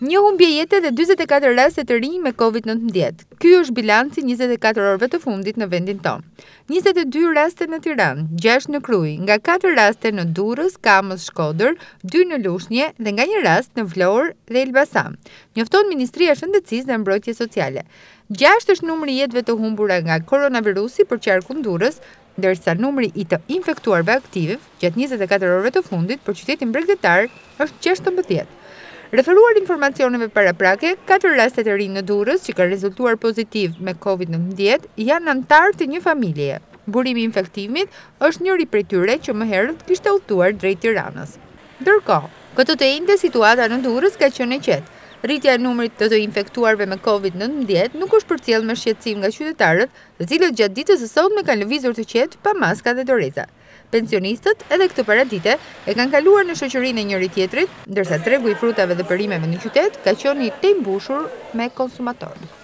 Një humbje jetë dhe 24 raste të rinj me COVID-19. Ky është bilanci 24 orëve të fundit në vendin tonë. 22 raste në Tiranë, 6 në Krujë, nga 4 raste në Durrës, Kamës, Shkodër, 2 në Lushnjë dhe nga një rast në Vlorë dhe Elbasan. Njofton Ministria e Shëndetësisë dhe Mbrojtjes Sociale. 6 është numri i jetëve të humbura nga koronavirusi për qarkun Durrës, ndërsa numri i të infektuarve aktiv gjatë 24 orëve të fundit për qytetin bregdetar është 16. Referuar informacioneve përra prake, 4 rastet e rinë në durës që ka rezultuar pozitiv me COVID-19 janë antarë të një familje. Burimi infektimit është njëri për tyre që më herët kishtautuar drejt të ranës. Dërko, këtë të ejnë dhe situata në durës ka qënë e qetë, rritja e numrit të të infektuarve me COVID-19 nuk është për cilë me shqetsim nga qytetarët dhe cilët gjatë ditës e sot me kanë lëvizur të qetë pa maska dhe doreza. Pensionistët edhe këtë paradite e kanë kaluar në shëqërin e njëri tjetrit, ndërsa tregu i frutave dhe përimeve në qytet ka qoni të imbushur me konsumatorën.